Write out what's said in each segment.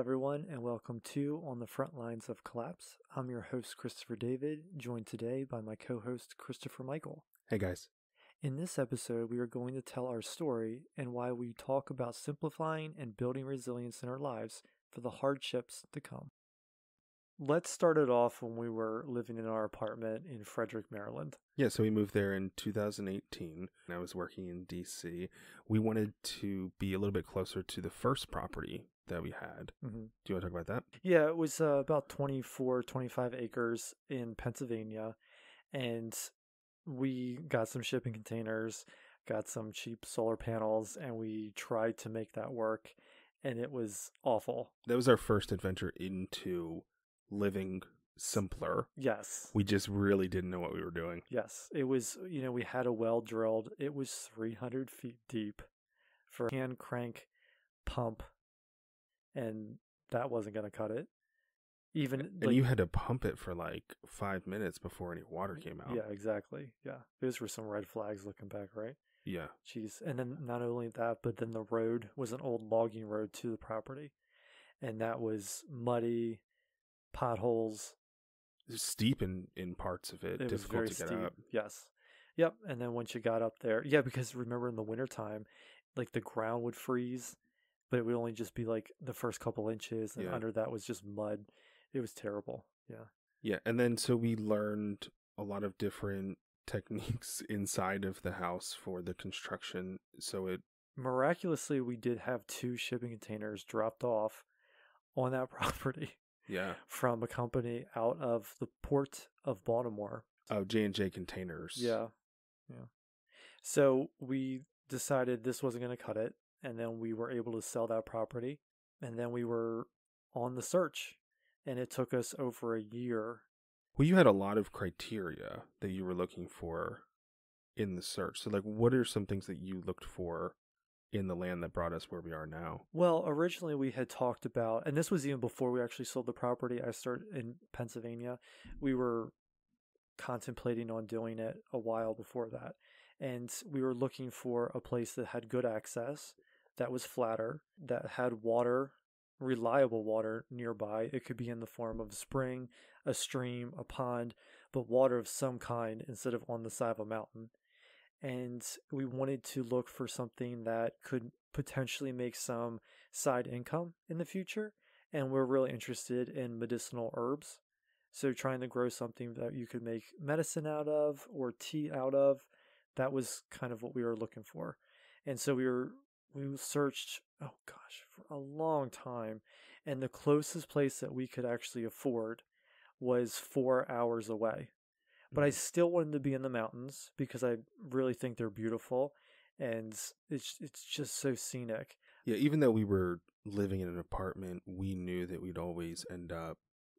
everyone, and welcome to On the Front Lines of Collapse. I'm your host, Christopher David, joined today by my co host, Christopher Michael. Hey, guys. In this episode, we are going to tell our story and why we talk about simplifying and building resilience in our lives for the hardships to come. Let's start it off when we were living in our apartment in Frederick, Maryland. Yeah, so we moved there in 2018, and I was working in DC. We wanted to be a little bit closer to the first property that we had. Mm-hmm. Do you want to talk about that? Yeah, it was uh, about 24, 25 acres in Pennsylvania. And we got some shipping containers, got some cheap solar panels, and we tried to make that work. And it was awful. That was our first adventure into living simpler. Yes. We just really didn't know what we were doing. Yes. It was, you know, we had a well drilled, it was 300 feet deep for hand crank pump and that wasn't going to cut it. Even and like, you had to pump it for like five minutes before any water came out. Yeah, exactly. Yeah, those were some red flags looking back, right? Yeah. Jeez, and then not only that, but then the road was an old logging road to the property, and that was muddy, potholes, steep in in parts of it, it difficult to get steep. up. Yes. Yep. And then once you got up there, yeah, because remember in the wintertime, like the ground would freeze but it would only just be like the first couple inches, and yeah. under that was just mud. It was terrible. Yeah. Yeah, and then so we learned a lot of different techniques inside of the house for the construction. So it miraculously we did have two shipping containers dropped off on that property. Yeah. From a company out of the port of Baltimore. Oh, J and J containers. Yeah. Yeah. So we decided this wasn't going to cut it and then we were able to sell that property and then we were on the search and it took us over a year well you had a lot of criteria that you were looking for in the search so like what are some things that you looked for in the land that brought us where we are now well originally we had talked about and this was even before we actually sold the property i started in pennsylvania we were contemplating on doing it a while before that and we were looking for a place that had good access that was flatter, that had water, reliable water nearby. It could be in the form of a spring, a stream, a pond, but water of some kind instead of on the side of a mountain. And we wanted to look for something that could potentially make some side income in the future. And we're really interested in medicinal herbs. So, trying to grow something that you could make medicine out of or tea out of, that was kind of what we were looking for. And so we were we searched oh gosh for a long time and the closest place that we could actually afford was 4 hours away but I mm-hmm. still wanted to be in the mountains because I really think they're beautiful and it's it's just so scenic. Yeah, even though we were living in an apartment, we knew that we'd always end up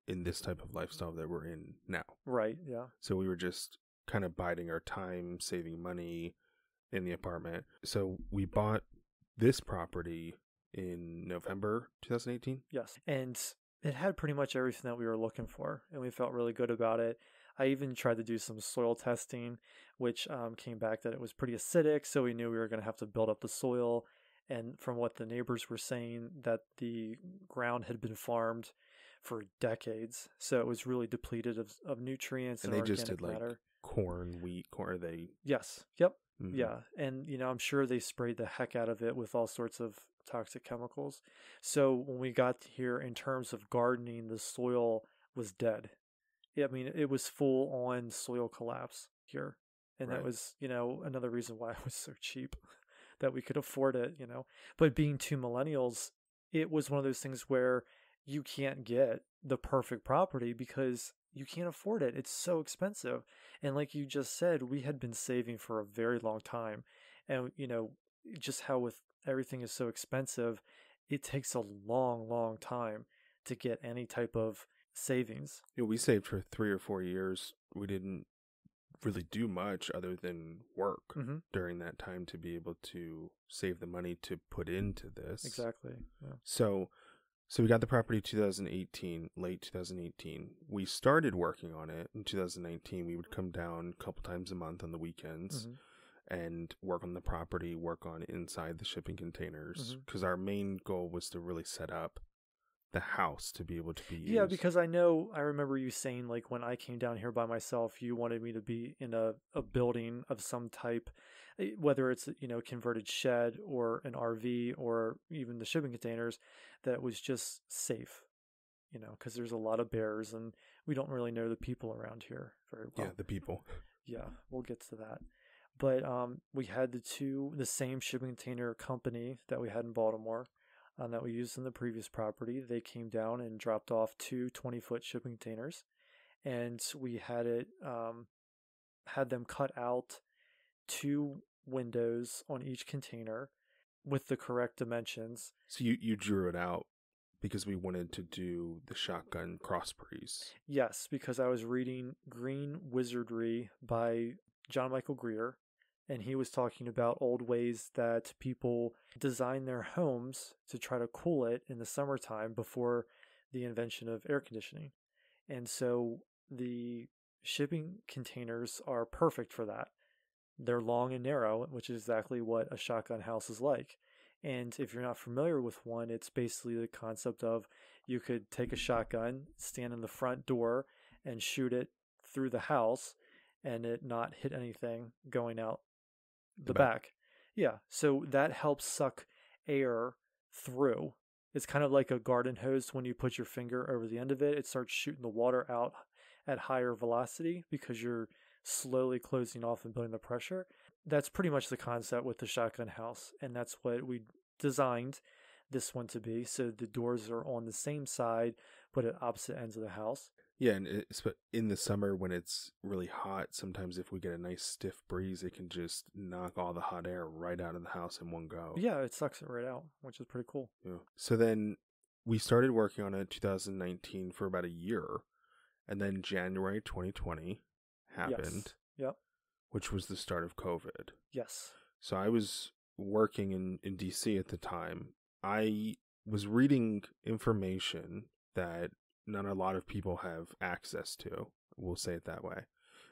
in this type of lifestyle that we're in now. Right, yeah. So we were just kind of biding our time, saving money in the apartment. So we bought this property in November 2018. Yes. And it had pretty much everything that we were looking for, and we felt really good about it. I even tried to do some soil testing, which um, came back that it was pretty acidic, so we knew we were going to have to build up the soil. And from what the neighbors were saying, that the ground had been farmed for decades, so it was really depleted of, of nutrients and, and they organic just did, matter. Like, corn, wheat, corn. They yes, yep, Mm-hmm. Yeah, and you know, I'm sure they sprayed the heck out of it with all sorts of toxic chemicals. So when we got here in terms of gardening, the soil was dead. I mean, it was full on soil collapse here. And right. that was, you know, another reason why it was so cheap that we could afford it, you know. But being two millennials, it was one of those things where you can't get the perfect property because you can't afford it. It's so expensive. And like you just said, we had been saving for a very long time. And, you know, just how with everything is so expensive, it takes a long, long time to get any type of savings. Yeah, we saved for three or four years. We didn't really do much other than work mm-hmm. during that time to be able to save the money to put into this. Exactly. Yeah. So so we got the property 2018, late 2018. We started working on it in 2019. We would come down a couple times a month on the weekends mm-hmm. and work on the property, work on inside the shipping containers because mm-hmm. our main goal was to really set up the house to be able to be used. Yeah, because I know I remember you saying like when I came down here by myself, you wanted me to be in a, a building of some type Eh, whether it's you know a converted shed or an RV or even the shipping containers, that was just safe, you know, because there's a lot of bears and we don't really know the people around here very well. Yeah, the people. Yeah, we'll get to that. But um, we had the two, the same shipping container company that we had in Baltimore um, that we used in the previous property. They came down and dropped off two 20 foot shipping containers. And we had it, um, had them cut out two windows on each container with the correct dimensions. So you, you drew it out because we wanted to do the shotgun crossbreeze. Yes, because I was reading Green Wizardry by John Michael Greer, and he was talking about old ways that people design their homes to try to cool it in the summertime before the invention of air conditioning. And so the shipping containers are perfect for that they're long and narrow, which is exactly what a shotgun house is like. And if you're not familiar with one, it's basically the concept of you could take a shotgun, stand in the front door, and shoot it through the house and it not hit anything going out the, the back. back. Yeah. So that helps suck air through. It's kind of like a garden hose when you put your finger over the end of it, it starts shooting the water out at higher velocity because you're slowly closing off and building the pressure. That's pretty much the concept with the shotgun house, and that's what we designed this one to be. So the doors are on the same side, but at opposite ends of the house. Yeah, and it's, in the summer when it's really hot, sometimes if we get a nice stiff breeze, it can just knock all the hot air right out of the house in one go. Yeah, it sucks it right out, which is pretty cool. Yeah. So then we started working on it 2019 for about a year, and then January 2020, happened. Yes. Yep. Which was the start of COVID. Yes. So I was working in, in DC at the time. I was reading information that not a lot of people have access to. We'll say it that way.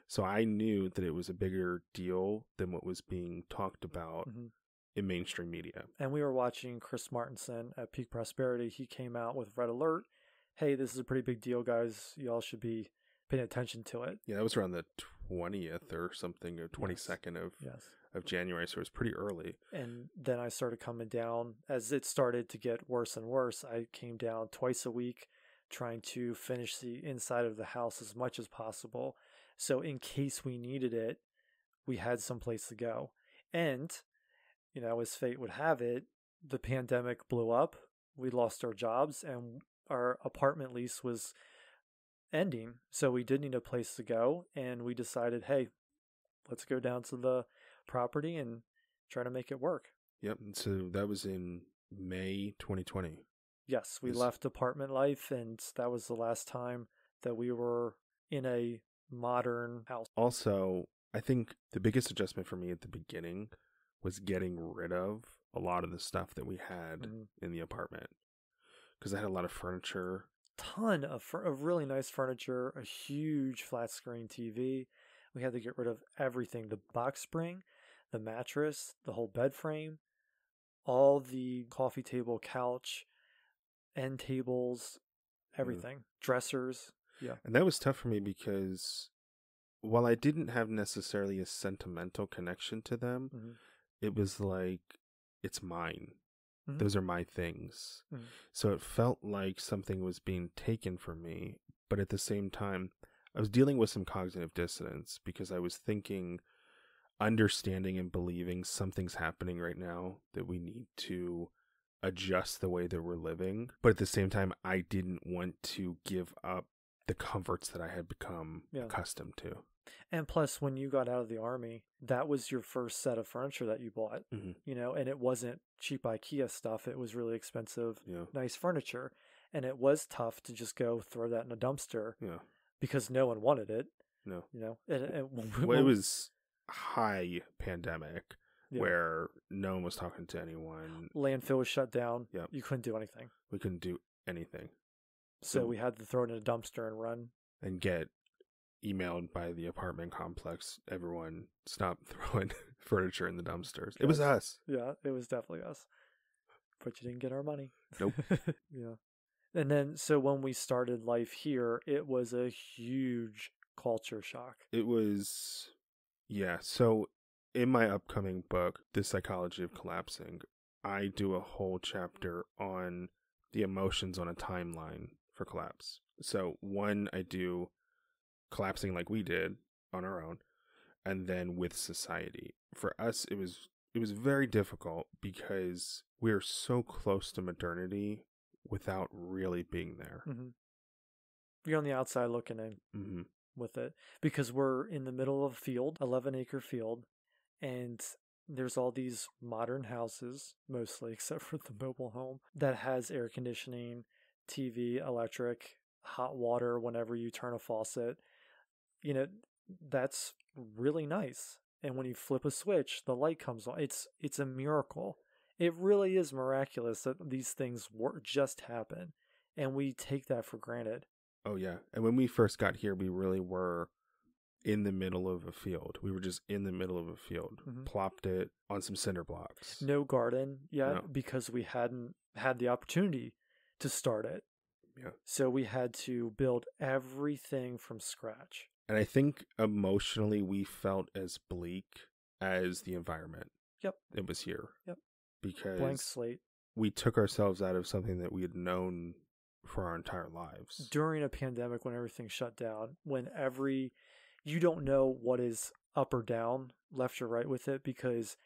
So I knew that it was a bigger deal than what was being talked about mm-hmm. in mainstream media. And we were watching Chris Martinson at Peak Prosperity. He came out with Red Alert. Hey, this is a pretty big deal, guys. Y'all should be paying attention to it. Yeah, that was around the twentieth or something, or twenty second yes. of yes. of January. So it was pretty early. And then I started coming down as it started to get worse and worse. I came down twice a week, trying to finish the inside of the house as much as possible. So in case we needed it, we had some place to go. And you know, as fate would have it, the pandemic blew up. We lost our jobs, and our apartment lease was ending, so we did need a place to go, and we decided, hey, let's go down to the property and try to make it work. Yep. So that was in May 2020. Yes, we this... left apartment life, and that was the last time that we were in a modern house. Also, I think the biggest adjustment for me at the beginning was getting rid of a lot of the stuff that we had mm-hmm. in the apartment because I had a lot of furniture ton of, of really nice furniture, a huge flat screen TV. We had to get rid of everything the box spring, the mattress, the whole bed frame, all the coffee table, couch, end tables, mm. everything, mm. dressers. Yeah. And that was tough for me because while I didn't have necessarily a sentimental connection to them, mm-hmm. it was like, it's mine. Mm-hmm. Those are my things. Mm-hmm. So it felt like something was being taken from me, but at the same time, I was dealing with some cognitive dissonance because I was thinking, understanding, and believing something's happening right now that we need to adjust the way that we're living. But at the same time, I didn't want to give up the comforts that I had become yeah. accustomed to. And plus, when you got out of the army, that was your first set of furniture that you bought, mm-hmm. you know, and it wasn't cheap IKEA stuff. It was really expensive, yeah. nice furniture. And it was tough to just go throw that in a dumpster yeah. because no one wanted it. No. You know, and, and well, it was high pandemic yeah. where no one was talking to anyone. Landfill was shut down. Yeah. You couldn't do anything. We couldn't do anything. So, so we had to throw it in a dumpster and run. And get emailed by the apartment complex, everyone stop throwing furniture in the dumpsters. It was us. Yeah, it was definitely us. But you didn't get our money. Nope. yeah. And then, so when we started life here, it was a huge culture shock. It was, yeah. So, in my upcoming book, The Psychology of Collapsing, I do a whole chapter on the emotions on a timeline for collapse. So, one, I do collapsing like we did on our own and then with society. For us it was it was very difficult because we are so close to modernity without really being there. Mm-hmm. You're on the outside looking in mm-hmm. with it because we're in the middle of a field, 11 acre field, and there's all these modern houses, mostly except for the mobile home, that has air conditioning, TV, electric, hot water whenever you turn a faucet you know, that's really nice. And when you flip a switch, the light comes on. It's it's a miracle. It really is miraculous that these things were, just happen, and we take that for granted. Oh yeah, and when we first got here, we really were in the middle of a field. We were just in the middle of a field, mm-hmm. plopped it on some cinder blocks. No garden yet no. because we hadn't had the opportunity to start it. Yeah. So we had to build everything from scratch. And I think emotionally we felt as bleak as the environment. Yep. It was here. Yep. Because blank slate. We took ourselves out of something that we had known for our entire lives. During a pandemic when everything shut down, when every you don't know what is up or down, left or right with it because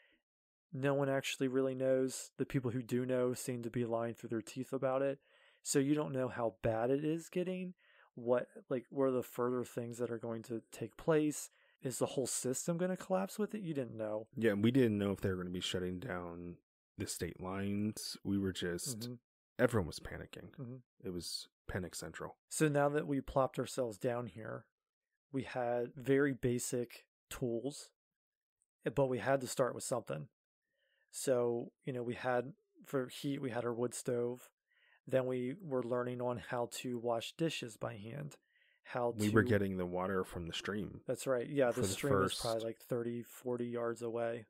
no one actually really knows. The people who do know seem to be lying through their teeth about it. So you don't know how bad it is getting what like what are the further things that are going to take place is the whole system going to collapse with it you didn't know yeah we didn't know if they were going to be shutting down the state lines we were just mm-hmm. everyone was panicking mm-hmm. it was panic central so now that we plopped ourselves down here we had very basic tools eh, but we had to start with something so you know we had for heat we had our wood stove then we were learning on how to wash dishes by hand. How to, we were getting the water from the stream. That's right. Yeah, the, the stream first, was probably like 30, 40 yards away.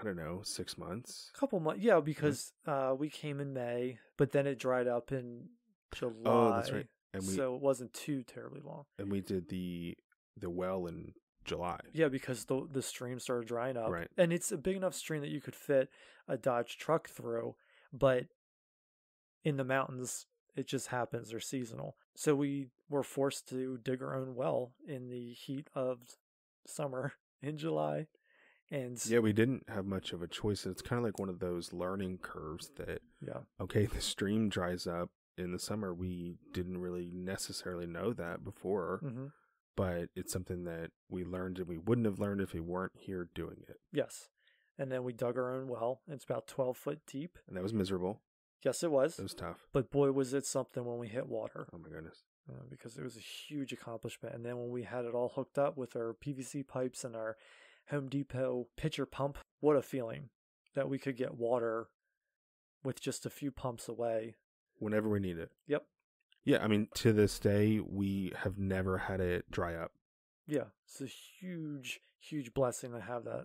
I don't know, six months. A couple months. Yeah, mm-hmm. because mm-hmm. uh, we came in May, but then it dried up in July. Oh, that's right. And we, so it wasn't too terribly long. And we did the the well in July. Yeah, because the the stream started drying up. Right. And it's a big enough stream that you could fit a Dodge truck through, but in the mountains it just happens they're seasonal so we were forced to dig our own well in the heat of summer in july and yeah we didn't have much of a choice it's kind of like one of those learning curves that yeah okay the stream dries up in the summer we didn't really necessarily know that before mm-hmm. but it's something that we learned and we wouldn't have learned if we weren't here doing it yes and then we dug our own well it's about 12 foot deep and that was miserable Yes, it was. It was tough. But boy, was it something when we hit water. Oh my goodness. Uh, because it was a huge accomplishment. And then when we had it all hooked up with our PVC pipes and our Home Depot pitcher pump, what a feeling that we could get water with just a few pumps away. Whenever we need it. Yep. Yeah, I mean, to this day, we have never had it dry up. Yeah, it's a huge, huge blessing to have that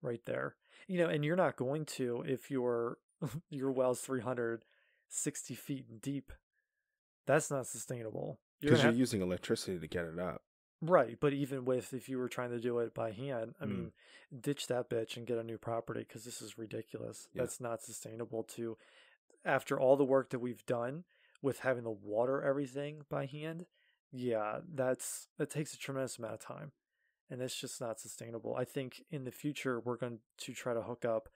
right there. You know, and you're not going to if you're your well's 360 feet deep. That's not sustainable. Because you're, you're have... using electricity to get it up. Right, but even with if you were trying to do it by hand, I mm. mean, ditch that bitch and get a new property because this is ridiculous. Yeah. That's not sustainable. To after all the work that we've done with having to water everything by hand, yeah, that's that takes a tremendous amount of time, and it's just not sustainable. I think in the future we're going to try to hook up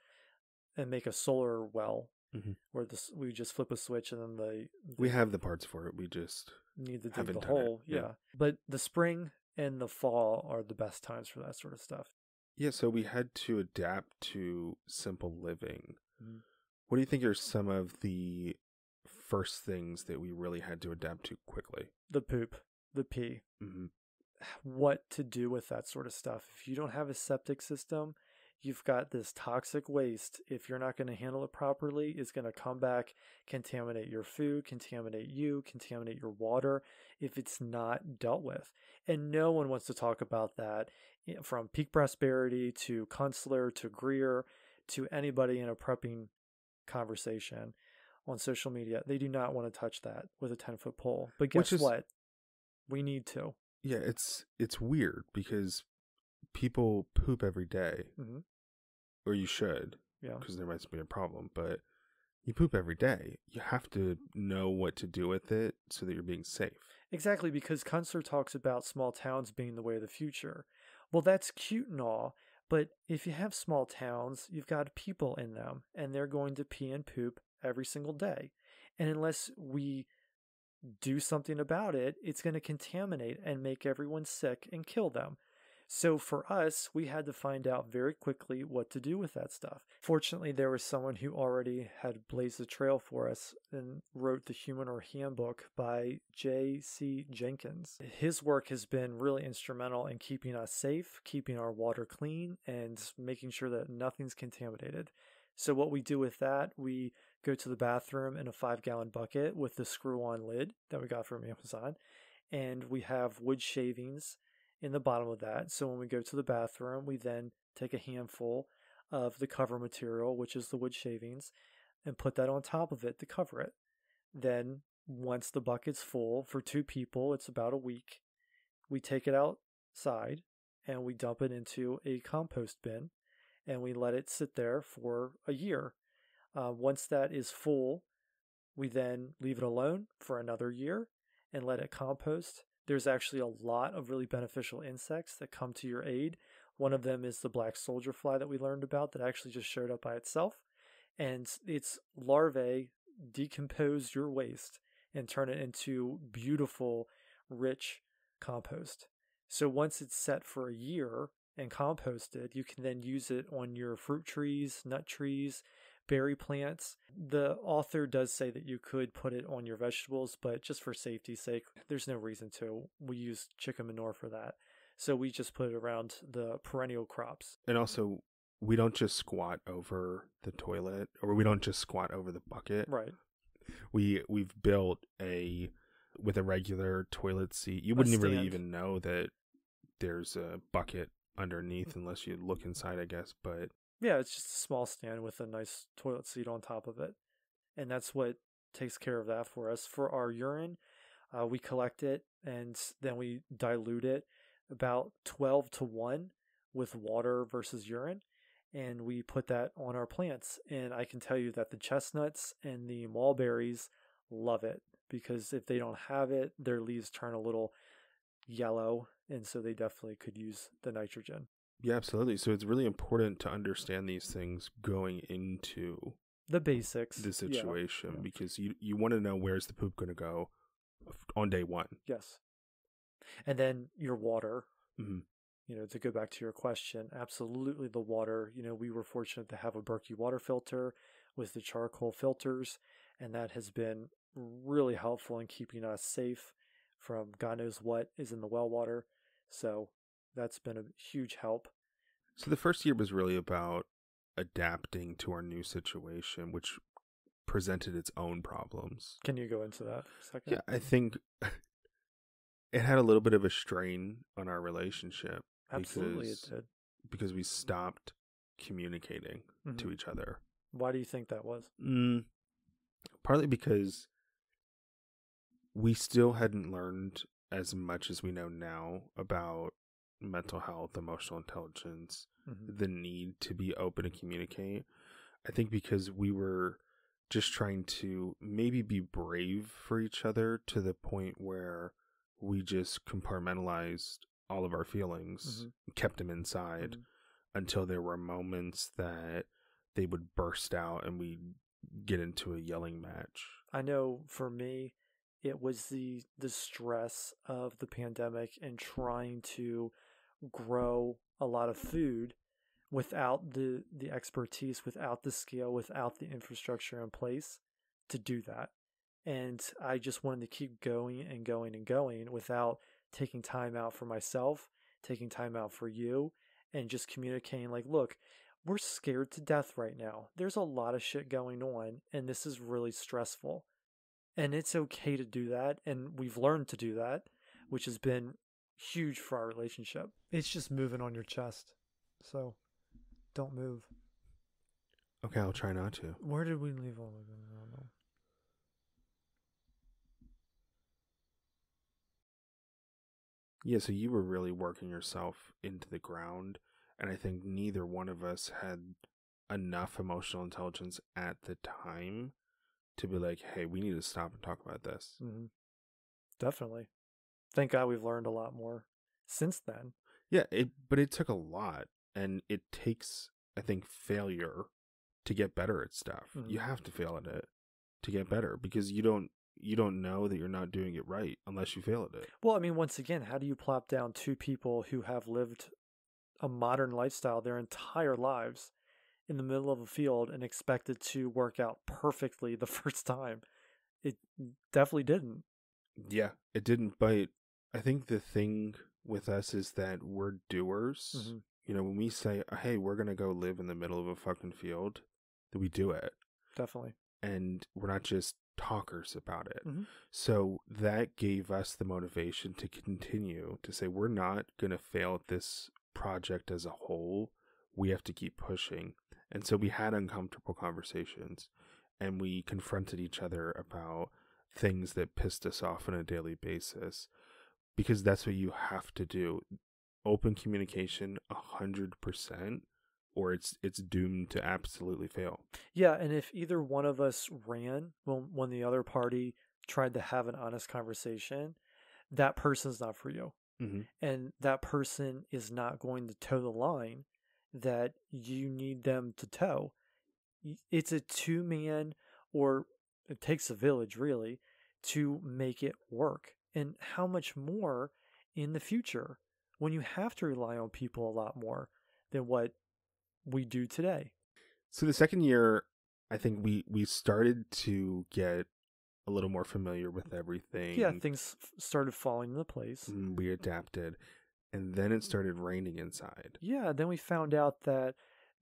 and make a solar well mm-hmm. where this we just flip a switch and then the, the we have the parts for it. We just need to dig the hole. Yeah. yeah, but the spring and the fall are the best times for that sort of stuff. Yeah, so we had to adapt to simple living. Mm-hmm. What do you think are some of the first things that we really had to adapt to quickly? The poop, the pee. Mm-hmm. What to do with that sort of stuff. If you don't have a septic system, you've got this toxic waste. If you're not going to handle it properly, it's going to come back, contaminate your food, contaminate you, contaminate your water if it's not dealt with. And no one wants to talk about that eh, from Peak Prosperity to Kunstler to Greer to anybody in a prepping conversation on social media. They do not want to touch that with a 10 foot pole. But guess is, what? We need to. Yeah, it's it's weird because people poop every day, mm-hmm or you should, yeah, because there might be a problem. But you poop every day. You have to know what to do with it so that you're being safe. Exactly, because Kunstler talks about small towns being the way of the future. Well, that's cute and all, but if you have small towns, you've got people in them, and they're going to pee and poop every single day. And unless we do something about it, it's going to contaminate and make everyone sick and kill them. So for us, we had to find out very quickly what to do with that stuff. Fortunately, there was someone who already had blazed the trail for us and wrote the Human Or Handbook by J.C. Jenkins. His work has been really instrumental in keeping us safe, keeping our water clean, and making sure that nothing's contaminated. So, what we do with that, we go to the bathroom in a five gallon bucket with the screw on lid that we got from Amazon, and we have wood shavings in the bottom of that. So when we go to the bathroom, we then take a handful of the cover material, which is the wood shavings, and put that on top of it to cover it. Then once the bucket's full for two people, it's about a week. We take it outside and we dump it into a compost bin and we let it sit there for a year. Uh, once that is full, we then leave it alone for another year and let it compost there's actually a lot of really beneficial insects that come to your aid. One of them is the black soldier fly that we learned about that actually just showed up by itself. And its larvae decompose your waste and turn it into beautiful, rich compost. So once it's set for a year and composted, you can then use it on your fruit trees, nut trees, berry plants. The author does say that you could put it on your vegetables, but just for safety's sake, there's no reason to. We use chicken manure for that. So we just put it around the perennial crops. And also, we don't just squat over the toilet or we don't just squat over the bucket. Right. We we've built a with a regular toilet seat. You wouldn't really even know that there's a bucket underneath mm. unless you look inside, I guess, but yeah, it's just a small stand with a nice toilet seat on top of it. And that's what takes care of that for us. For our urine, uh, we collect it and then we dilute it about 12 to 1 with water versus urine. And we put that on our plants. And I can tell you that the chestnuts and the mulberries love it because if they don't have it, their leaves turn a little yellow. And so they definitely could use the nitrogen. Yeah, absolutely. So it's really important to understand these things going into the basics, the situation, yeah. because you you want to know where's the poop going to go on day one. Yes, and then your water. Mm-hmm. You know, to go back to your question, absolutely the water. You know, we were fortunate to have a Berkey water filter with the charcoal filters, and that has been really helpful in keeping us safe from God knows what is in the well water. So that's been a huge help. So the first year was really about adapting to our new situation, which presented its own problems. Can you go into that second? Yeah, I think it had a little bit of a strain on our relationship. Absolutely, because, it did. Because we stopped communicating mm-hmm. to each other. Why do you think that was? Mm, partly because we still hadn't learned as much as we know now about mental health, emotional intelligence, mm-hmm. the need to be open to communicate. I think because we were just trying to maybe be brave for each other to the point where we just compartmentalized all of our feelings, mm-hmm. kept them inside mm-hmm. until there were moments that they would burst out and we get into a yelling match. I know for me, it was the the stress of the pandemic and trying to grow a lot of food without the the expertise, without the skill, without the infrastructure in place to do that. And I just wanted to keep going and going and going without taking time out for myself, taking time out for you, and just communicating like, look, we're scared to death right now. There's a lot of shit going on, and this is really stressful. And it's okay to do that. And we've learned to do that, which has been huge for our relationship. It's just moving on your chest. So don't move. Okay, I'll try not to. Where did we leave all of them? I don't know. Yeah, so you were really working yourself into the ground, and I think neither one of us had enough emotional intelligence at the time to be like, "Hey, we need to stop and talk about this." Mm-hmm. Definitely thank God we've learned a lot more since then. Yeah, it but it took a lot and it takes I think failure to get better at stuff. Mm-hmm. You have to fail at it to get better because you don't you don't know that you're not doing it right unless you fail at it. Well, I mean, once again, how do you plop down two people who have lived a modern lifestyle their entire lives in the middle of a field and expected to work out perfectly the first time? It mm, definitely didn't. Yeah, it didn't, but I think the thing with us is that we're doers. Mm-hmm. You know, when we say, "Hey, we're gonna go live in the middle of a fucking field," that we do it. Definitely. And we're not just talkers about it. Mm-hmm. So that gave us the motivation to continue to say, "We're not gonna fail at this project as a whole. We have to keep pushing." And so we had uncomfortable conversations, and we confronted each other about things that pissed us off on a daily basis because that's what you have to do. Open communication a hundred percent or it's it's doomed to absolutely fail. Yeah, and if either one of us ran when when the other party tried to have an honest conversation, that person's not for you. Mm-hmm. And that person is not going to toe the line that you need them to toe. It's a two man or it takes a village really to make it work and how much more in the future when you have to rely on people a lot more than what we do today. So the second year, I think we we started to get a little more familiar with everything. Yeah, things started falling into place. Mm, we adapted, and then it started raining inside. Yeah, then we found out that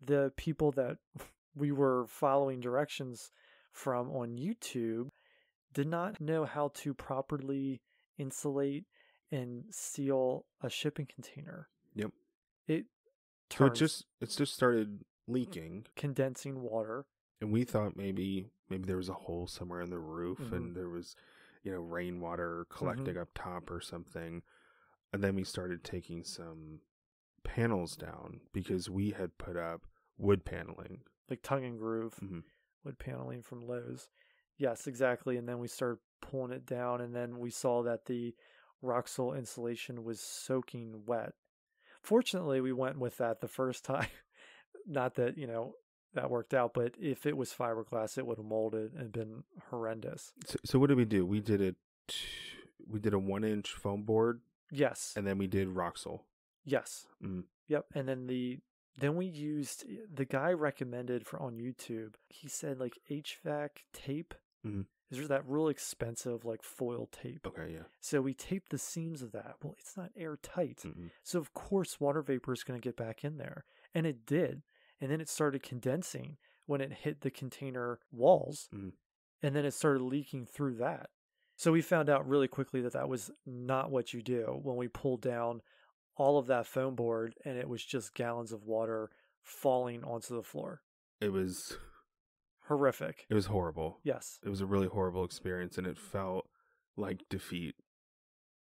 the people that we were following directions from on YouTube did not know how to properly insulate and seal a shipping container. Yep. It so it just it's just started mm, leaking, condensing water. And we thought maybe maybe there was a hole somewhere in the roof mm-hmm. and there was you know rainwater collecting mm-hmm. up top or something. And then we started taking some panels down because we had put up wood paneling, like tongue and groove mm-hmm. wood paneling from Lowe's. Yes, exactly. And then we started pulling it down, and then we saw that the roxol insulation was soaking wet. Fortunately, we went with that the first time. Not that, you know, that worked out, but if it was fiberglass, it would have molded and been horrendous. So, so what did we do? We did it. We did a one inch foam board. Yes. And then we did roxol Yes. Mm. Yep. And then the then we used eh, the guy recommended for on YouTube. He said like HVAC tape. Mm is there's that real expensive like foil tape. Okay, yeah. So we tape the seams of that. Well, it's not airtight. Mm-hmm. So of course water vapor is going to get back in there. And it did. And then it started condensing when it hit the container walls. Mm-hmm. And then it started leaking through that. So we found out really quickly that that was not what you do when we pulled down all of that foam board and it was just gallons of water falling onto the floor. It was horrific. It was horrible. Yes. It was a really horrible experience and it felt like defeat.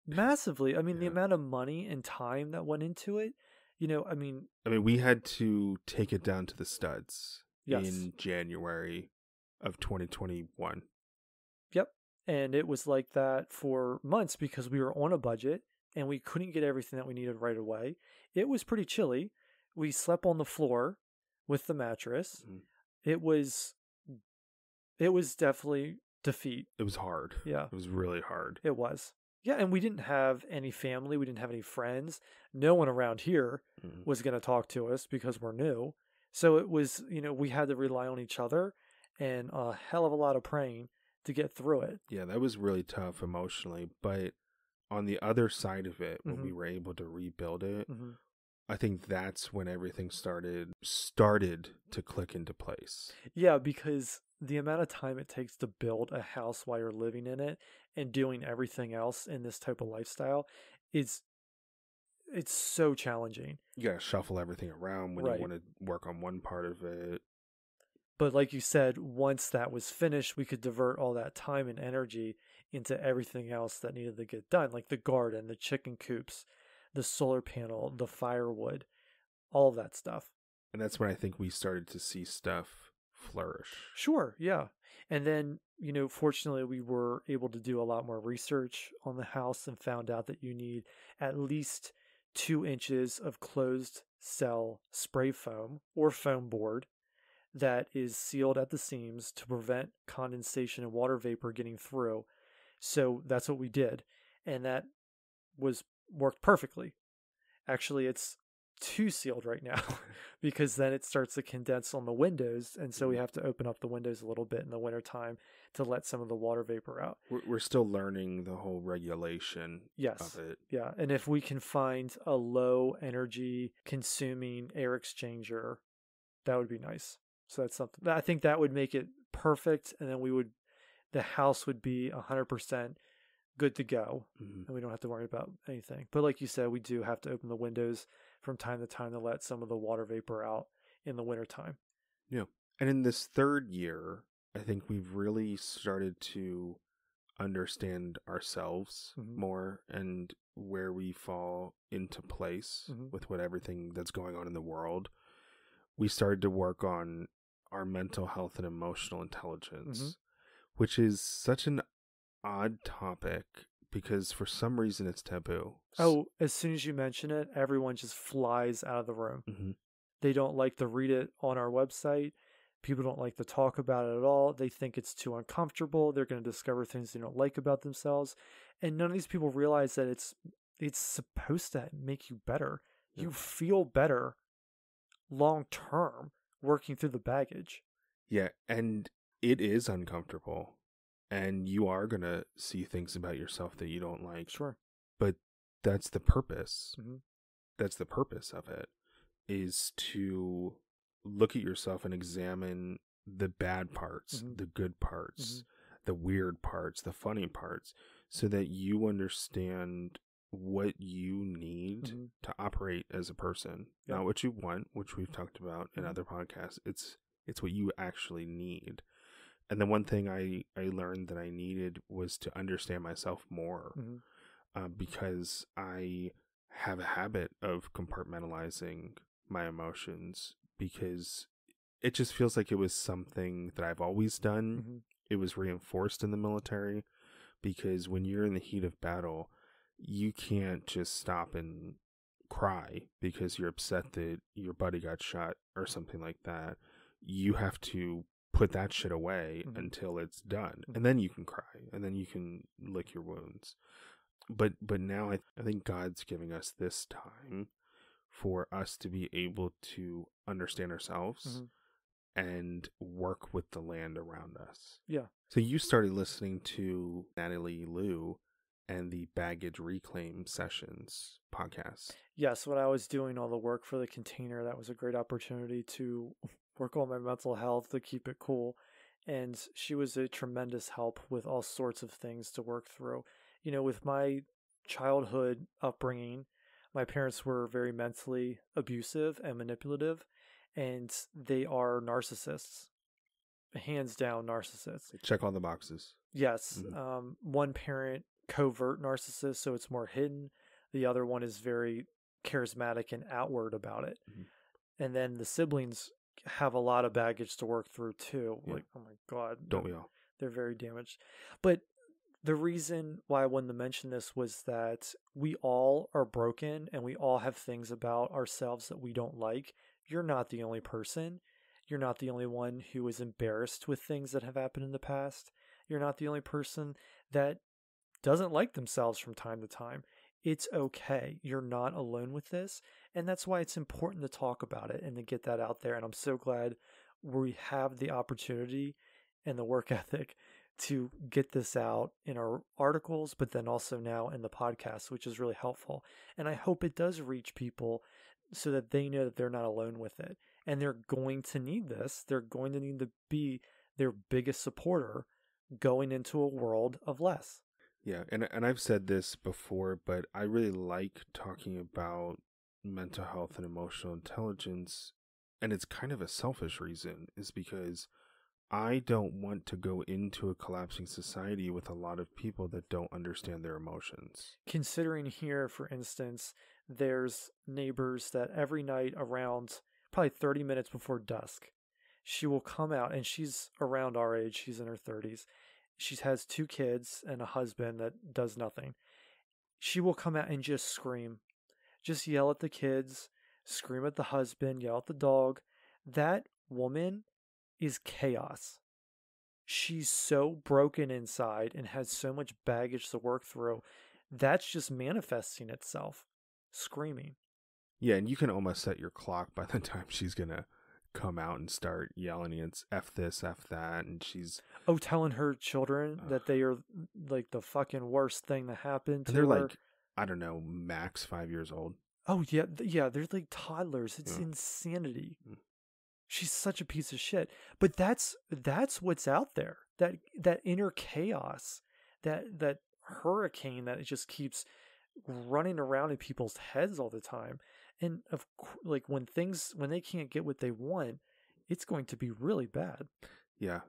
Massively. I mean, yeah. the amount of money and time that went into it, you know, I mean. I mean, we had to take it down to the studs yes. in January of 2021. Yep. And it was like that for months because we were on a budget and we couldn't get everything that we needed right away. It was pretty chilly. We slept on the floor with the mattress. Mm-hmm. It was it was definitely defeat. It was hard. Yeah. It was really hard. It was. Yeah, and we didn't have any family. We didn't have any friends. No one around here mm-hmm. was going to talk to us because we're new. So it was, you know, we had to rely on each other and a hell of a lot of praying to get through it. Yeah, that was really tough emotionally. But on the other side of it, when mm-hmm. we were able to rebuild it, mm-hmm. I think that's when everything started started to click into place. Yeah, because the amount of time it takes to build a house while you're living in it and doing everything else in this type of lifestyle is it's so challenging. You gotta shuffle everything around when right. you want to work on one part of it. But like you said, once that was finished, we could divert all that time and energy into everything else that needed to get done, like the garden, the chicken coops, the solar panel, the firewood, all of that stuff. And that's when I think we started to see stuff flourish. Sure, yeah. And then, you know, fortunately, we were able to do a lot more research on the house and found out that you need at least two inches of closed cell spray foam or foam board that is sealed at the seams to prevent condensation and water vapor getting through. So that's what we did. And that was worked perfectly. Actually, it's too sealed right now because then it starts to condense on the windows and so we mm-hmm. have to open up the windows a little bit in the wintertime to let some of the water vapor out we're still learning the whole regulation yes yeah and if we can find a low energy consuming air exchanger that would be nice so that's something i think that would make it perfect and then we would the house would be 100% good to go mm-hmm. and we don't have to worry about anything but like you said we do have to open the windows from time to time to let some of the water vapor out in the wintertime. Yeah. And in this third year, I think we've really started to understand ourselves mm-hmm. more and where we fall into place mm-hmm. with what everything that's going on in the world. We started to work on our mental health and emotional mm-hmm. intelligence, mm-hmm. which is such an odd topic because for some reason it's taboo. Oh, as soon as you mention it, everyone just flies out of the room. Mm-hmm. They don't like to read it on our website. People don't like to talk about it at all. They think it's too uncomfortable. They're going to discover things they don't like about themselves. And none of these people realize that it's it's supposed to make you better. Yeah. You feel better long term working through the baggage. Yeah, and it is uncomfortable and you are going to see things about yourself that you don't like. Sure. But that's the purpose. Mm-hmm. That's the purpose of it is to look at yourself and examine the bad parts, mm-hmm. the good parts, mm-hmm. the weird parts, the funny parts so that you understand what you need mm-hmm. to operate as a person. Yep. Not what you want, which we've talked about in mm-hmm. other podcasts. It's it's what you actually need and the one thing I I learned that I needed was to understand myself more, mm-hmm. uh, because I have a habit of compartmentalizing my emotions because it just feels like it was something that I've always done. Mm-hmm. It was reinforced in the military because when you're in the heat of battle, you can't just stop and cry because you're upset that your buddy got shot or something like that. You have to put that shit away mm-hmm. until it's done mm-hmm. and then you can cry and then you can lick your wounds but but now I, I think god's giving us this time for us to be able to understand ourselves mm-hmm. and work with the land around us yeah so you started listening to natalie lou and the baggage reclaim sessions podcast yes when i was doing all the work for the container that was a great opportunity to work on my mental health, to keep it cool. And she was a tremendous help with all sorts of things to work through. You know, with my childhood upbringing, my parents were very mentally abusive and manipulative, and they are narcissists, hands down narcissists. Check on the boxes. Yes. Mm-hmm. Um, one parent, covert narcissist, so it's more hidden. The other one is very charismatic and outward about it. Mm-hmm. And then the siblings have a lot of baggage to work through too. Yeah. Like, oh my god, don't we all? They're very damaged. But the reason why I wanted to mention this was that we all are broken and we all have things about ourselves that we don't like. You're not the only person. You're not the only one who is embarrassed with things that have happened in the past. You're not the only person that doesn't like themselves from time to time. It's okay. You're not alone with this. And that's why it's important to talk about it and to get that out there. And I'm so glad we have the opportunity and the work ethic to get this out in our articles, but then also now in the podcast, which is really helpful. And I hope it does reach people so that they know that they're not alone with it. And they're going to need this. They're going to need to be their biggest supporter going into a world of less. Yeah, and and I've said this before, but I really like talking about mental health and emotional intelligence, and it's kind of a selfish reason, is because I don't want to go into a collapsing society with a lot of people that don't understand their emotions. Considering here, for instance, there's neighbors that every night around probably 30 minutes before dusk, she will come out and she's around our age, she's in her 30s. She has two kids and a husband that does nothing. She will come out and just scream just yell at the kids, scream at the husband, yell at the dog. That woman is chaos. She's so broken inside and has so much baggage to work through. That's just manifesting itself, screaming. Yeah, and you can almost set your clock by the time she's going to come out and start yelling it's f this f that and she's oh telling her children uh, that they are like the fucking worst thing that happened to they're her. like I don't know, max five years old. Oh yeah, yeah, they're like toddlers. It's insanity. Mm. She's such a piece of shit. But that's that's what's out there. That that inner chaos, that that hurricane that just keeps running around in people's heads all the time. And of like when things when they can't get what they want, it's going to be really bad. Yeah,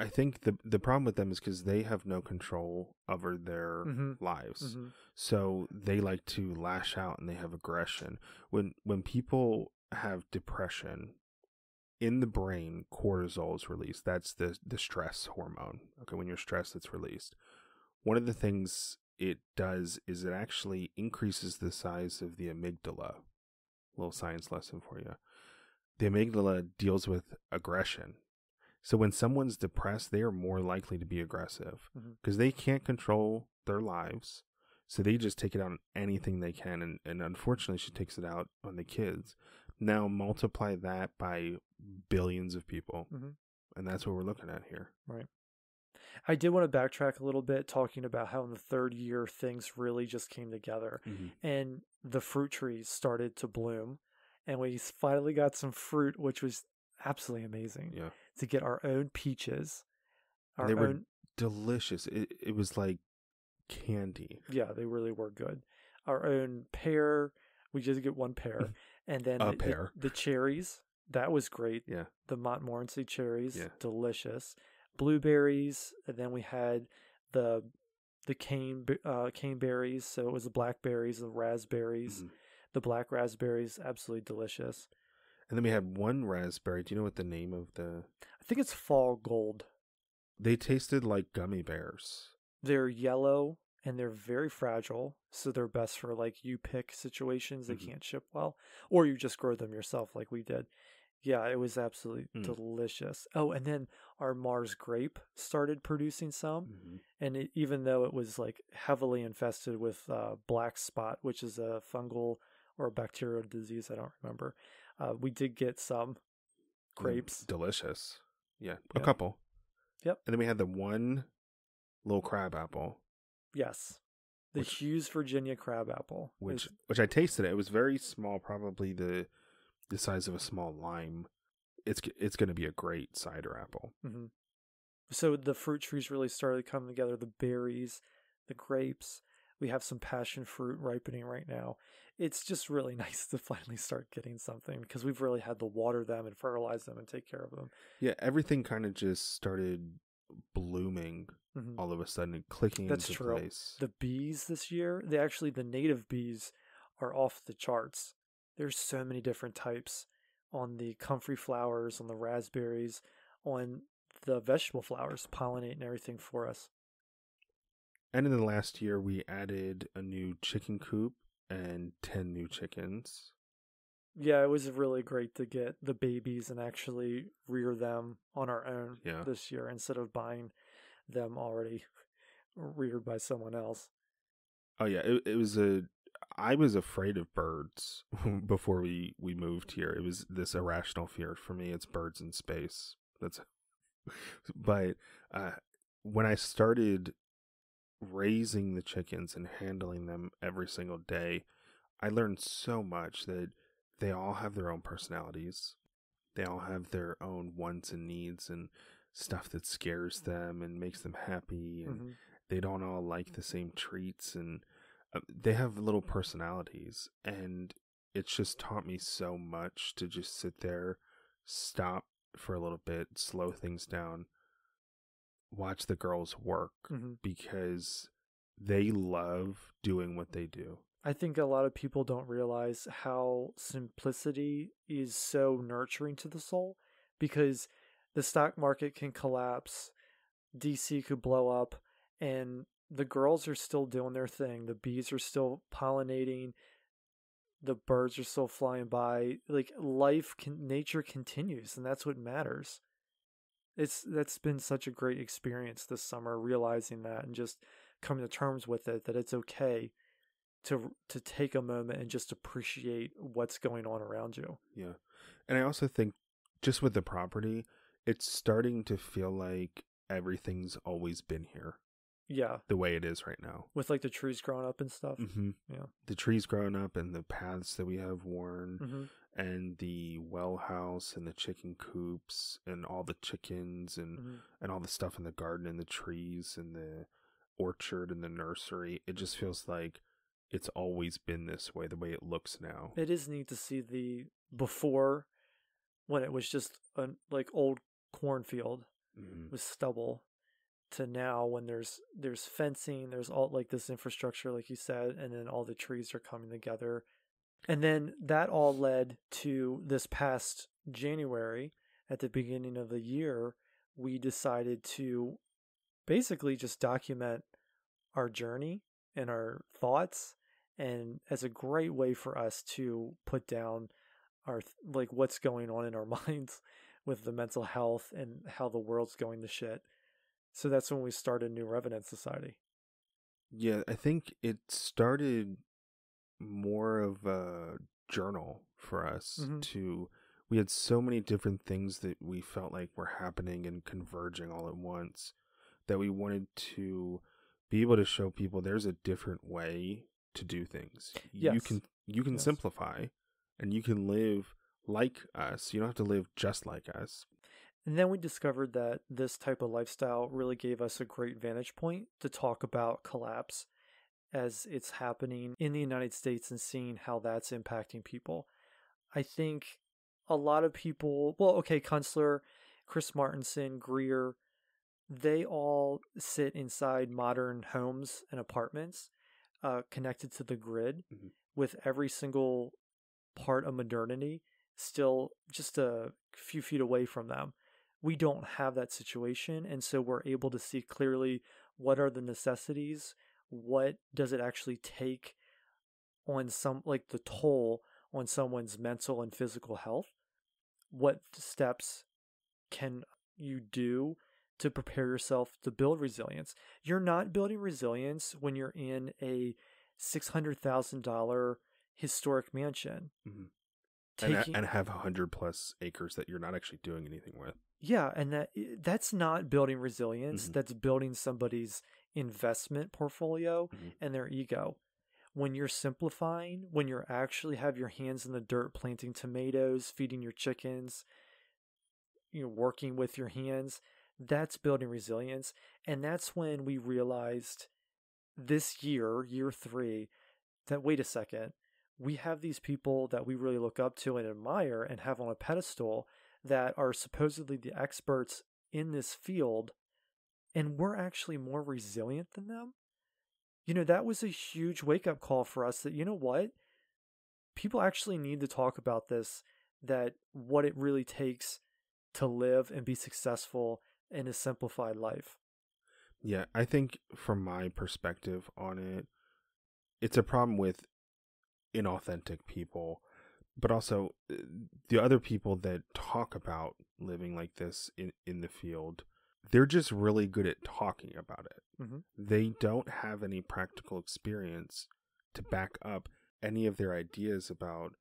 I think the the problem with them is because they have no control over their mm-hmm. lives, mm-hmm. so they like to lash out and they have aggression. When when people have depression, in the brain, cortisol is released. That's the the stress hormone. Okay, when you're stressed, it's released. One of the things it does is it actually increases the size of the amygdala. A little science lesson for you. The amygdala deals with aggression so when someone's depressed, they are more likely to be aggressive because mm-hmm. they can't control their lives. So they just take it out on anything they can. And, and unfortunately, she takes it out on the kids. Now multiply that by billions of people. Mm-hmm. And that's what we're looking at here. Right. I did want to backtrack a little bit talking about how in the third year things really just came together mm-hmm. and the fruit trees started to bloom and we finally got some fruit which was absolutely amazing. Yeah to get our own peaches. Our they own... were delicious. It, it was like candy. Yeah, they really were good. Our own pear. We just get one pear. And then the, the, the, cherries. That was great. Yeah. The Montmorency cherries. Yeah. Delicious. Blueberries. And then we had the the cane uh, cane berries. So it was the blackberries, the raspberries, mm-hmm. the black raspberries. Absolutely delicious. And then we had one raspberry. Do you know what the name of the? I think it's Fall Gold. They tasted like gummy bears. They're yellow and they're very fragile, so they're best for like you pick situations they mm-hmm. can't ship well, or you just grow them yourself, like we did. Yeah, it was absolutely mm. delicious. Oh, and then our Mars grape started producing some, mm-hmm. and it, even though it was like heavily infested with uh, black spot, which is a fungal or bacterial disease, I don't remember. Uh, we did get some grapes, mm, Delicious. Yeah, a couple. Yep. And then we had the one little crab apple. Yes. The which, Hughes Virginia crab apple. Which is, which I tasted it. It was very small, probably the the size of a small lime. It's it's going to be a great cider apple. Mm-hmm. So the fruit trees really started coming together, the berries, the grapes, we have some passion fruit ripening right now. It's just really nice to finally start getting something because we've really had to water them and fertilize them and take care of them. Yeah, everything kind of just started blooming mm-hmm. all of a sudden clicking That's into true. place. The bees this year, they actually the native bees are off the charts. There's so many different types on the comfrey flowers, on the raspberries, on the vegetable flowers pollinating everything for us. And in the last year, we added a new chicken coop and 10 new chickens. Yeah, it was really great to get the babies and actually rear them on our own yeah. this year instead of buying them already reared by someone else. Oh yeah, it, it was a I was afraid of birds before we we moved here. It was this irrational fear for me. It's birds in space. That's but uh, when I started raising the chickens and handling them every single day, I learned so much that they all have their own personalities. They all have their own wants and needs and stuff that scares them and makes them happy and mm-hmm. they don't all like the same treats and uh, they have little personalities and it's just taught me so much to just sit there, stop for a little bit, slow things down, watch the girls work mm-hmm. because they love doing what they do. I think a lot of people don't realize how simplicity is so nurturing to the soul because the stock market can collapse, DC could blow up, and the girls are still doing their thing. The bees are still pollinating, the birds are still flying by. Like life can, nature continues, and that's what matters it's that's been such a great experience this summer realizing that and just coming to terms with it that it's okay to to take a moment and just appreciate what's going on around you. Yeah. And I also think just with the property, it's starting to feel like everything's always been here yeah the way it is right now with like the trees growing up and stuff mm-hmm. yeah the trees growing up and the paths that we have worn mm-hmm. and the well house and the chicken coops and all the chickens and mm-hmm. and all the stuff in the garden and the trees and the orchard and the nursery it just feels like it's always been this way the way it looks now it is neat to see the before when it was just an like old cornfield mm-hmm. with stubble to now when there's there's fencing there's all like this infrastructure like you said and then all the trees are coming together and then that all led to this past january at the beginning of the year we decided to basically just document our journey and our thoughts and as a great way for us to put down our like what's going on in our minds with the mental health and how the world's going to shit so that's when we started New Revenant Society. Yeah, I think it started more of a journal for us mm-hmm. to we had so many different things that we felt like were happening and converging all at once that we wanted to be able to show people there's a different way to do things. Yes. You can you can yes. simplify and you can live like us. You don't have to live just like us, and then we discovered that this type of lifestyle really gave us a great vantage point to talk about collapse as it's happening in the United States and seeing how that's impacting people. I think a lot of people, well, okay, Kunstler, Chris Martinson, Greer, they all sit inside modern homes and apartments uh, connected to the grid mm-hmm. with every single part of modernity still just a few feet away from them we don't have that situation and so we're able to see clearly what are the necessities what does it actually take on some like the toll on someone's mental and physical health what steps can you do to prepare yourself to build resilience you're not building resilience when you're in a $600000 historic mansion mm-hmm. Taking... And, and have 100 plus acres that you're not actually doing anything with. Yeah, and that eh, that's not building resilience, mm-hmm. that's building somebody's investment portfolio mm-hmm. and their ego. When you're simplifying, when you actually have your hands in the dirt planting tomatoes, feeding your chickens, you know, working with your hands, that's building resilience. And that's when we realized this year, year three, that wait a second, we have these people that we really look up to and admire and have on a pedestal that are supposedly the experts in this field, and we're actually more resilient than them. You know, that was a huge wake up call for us that, you know what? People actually need to talk about this, that what it really takes to live and be successful in a simplified life. Yeah, I think from my perspective on it, it's a problem with inauthentic people but also uh, the other people that talk about living like this in, in the field they're just really good at talking about it mm-hmm. they don't have any practical experience to back up any of their ideas about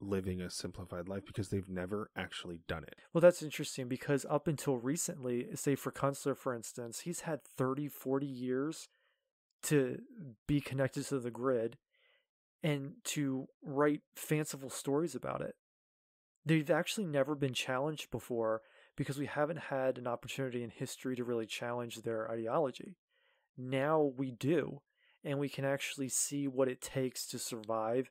living a simplified life because they've never actually done it. Well, that's interesting because up until recently, say for Kunstler, for instance, he's had 30, 40 years to be connected to the grid and to write fanciful stories about it. They've actually never been challenged before because we haven't had an opportunity in history to really challenge their ideology. Now we do, and we can actually see what it takes to survive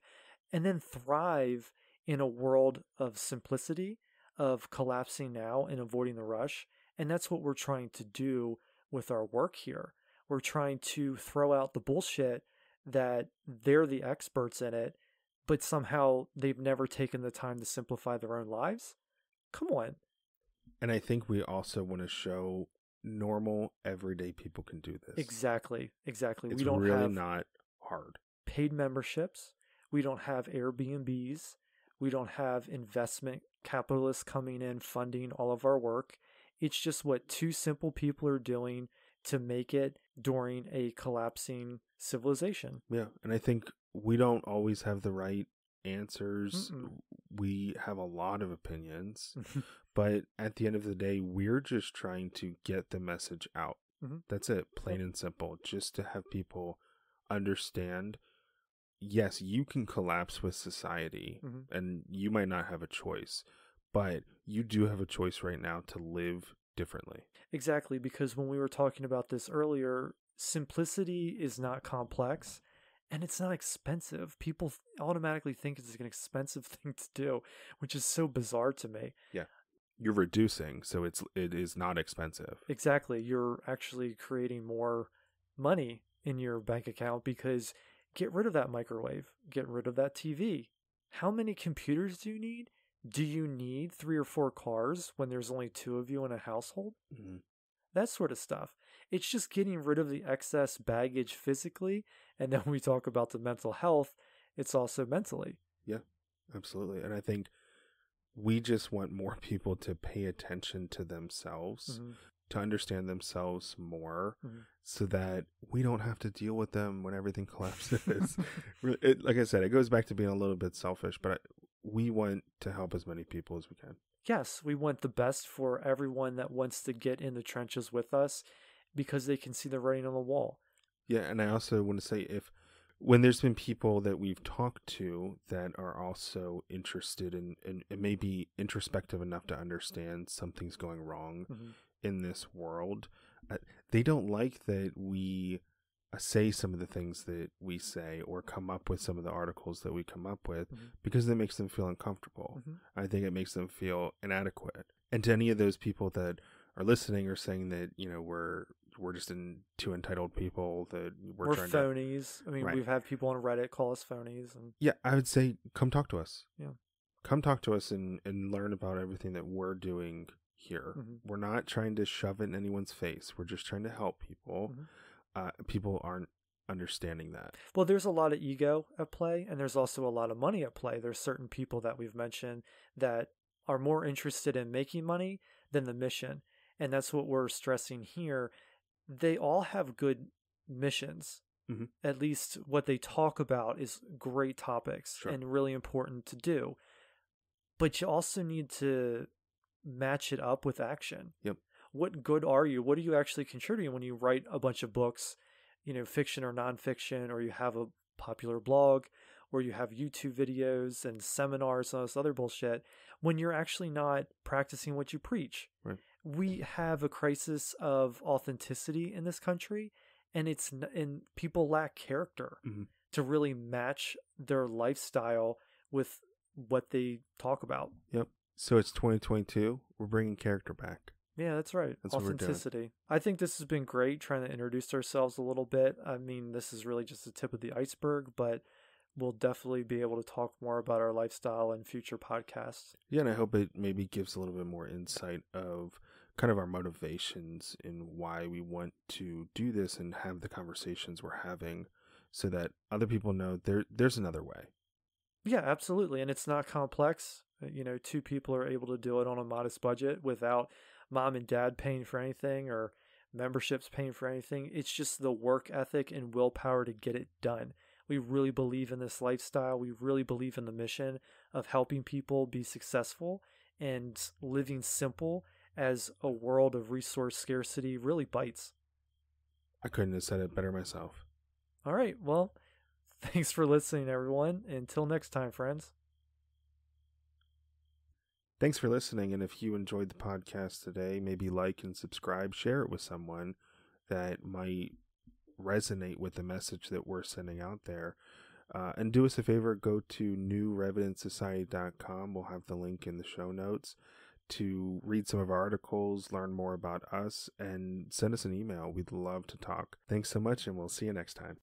and then thrive in a world of simplicity, of collapsing now and avoiding the rush. And that's what we're trying to do with our work here. We're trying to throw out the bullshit that they're the experts in it, but somehow they've never taken the time to simplify their own lives. Come on. And I think we also want to show normal, everyday people can do this. Exactly. Exactly. It's we don't really have not hard. Paid memberships. We don't have Airbnbs. We don't have investment capitalists coming in funding all of our work. It's just what two simple people are doing to make it during a collapsing civilization. Yeah, and I think we don't always have the right answers. Mm-mm. We have a lot of opinions, but at the end of the day, we're just trying to get the message out. Mm-hmm. That's it, plain and simple, just to have people understand yes, you can collapse with society mm-hmm. and you might not have a choice, but you do have a choice right now to live differently. Exactly, because when we were talking about this earlier, simplicity is not complex and it's not expensive. People automatically think it's an expensive thing to do, which is so bizarre to me. Yeah. You're reducing, so it's it is not expensive. Exactly. You're actually creating more money in your bank account because get rid of that microwave, get rid of that TV. How many computers do you need? do you need three or four cars when there's only two of you in a household? Mm-hmm. That sort of stuff. It's just getting rid of the excess baggage physically. And then we talk about the mental health, it's also mentally. Yeah, absolutely. And I think we just want more people to pay attention to themselves, mm-hmm. to understand themselves more, mm-hmm. so that we don't have to deal with them when everything collapses. it, like I said, it goes back to being a little bit selfish, but we want to help as many people as we can. Yes, we want the best for everyone that wants to get in the trenches with us because they can see the writing on the wall. Yeah, and I also want to say if when there's been people that we've talked to that are also interested in and in, in maybe introspective enough to understand something's going wrong mm-hmm. in this world, uh, they don't like that we uh, say some of the things that we say or come up with some of the articles that we come up with mm-hmm. because it makes them feel uncomfortable. Mm-hmm. I think it makes them feel inadequate. And to any of those people that are listening or saying that, you know, we're we're just in two entitled people that we're, we're phonies. To... I mean, right. we've had people on Reddit call us phonies and Yeah, I would say come talk to us. Yeah. Come talk to us and and learn about everything that we're doing here. Mm-hmm. We're not trying to shove it in anyone's face. We're just trying to help people. Mm-hmm uh, people aren't understanding that. Well, there's a lot of ego at play, and there's also a lot of money at play. There's certain people that we've mentioned that are more interested in making money than the mission. And that's what we're stressing here. They all have good missions. Mm-hmm. At least what they talk about is great topics sure. and really important to do. But you also need to match it up with action. Yep what good are you? What are you actually contributing when you write a bunch of books, you know, fiction or nonfiction, or you have a popular blog, or you have YouTube videos and seminars and all this other bullshit when you're actually not practicing what you preach? Right. We have a crisis of authenticity in this country, and it's and people lack character mm-hmm. to really match their lifestyle with what they talk about. Yep. So it's 2022. We're bringing character back. Yeah, that's right. That's Authenticity. I think this has been great trying to introduce ourselves a little bit. I mean, this is really just the tip of the iceberg, but we'll definitely be able to talk more about our lifestyle in future podcasts. Yeah, and I hope it maybe gives a little bit more insight of kind of our motivations and why we want to do this and have the conversations we're having so that other people know there there's another way. Yeah, absolutely. And it's not complex. Uh, you know, two people are able to do it on a modest budget without mom and dad paying for anything or memberships paying for anything. It's just the work ethic and willpower to get it done. We really believe in this lifestyle. We really believe in the mission of helping people be successful and living simple as a world of resource scarcity really bites. I couldn't have said it better myself. All right. Well, thanks for listening, everyone. Until next time, friends. Thanks for listening. And if you enjoyed the podcast today, maybe like and subscribe, share it with someone that might resonate with the message that we're sending out there. Uh, and do us a favor go to newrevidentsociety.com. We'll have the link in the show notes to read some of our articles, learn more about us, and send us an email. We'd love to talk. Thanks so much, and we'll see you next time.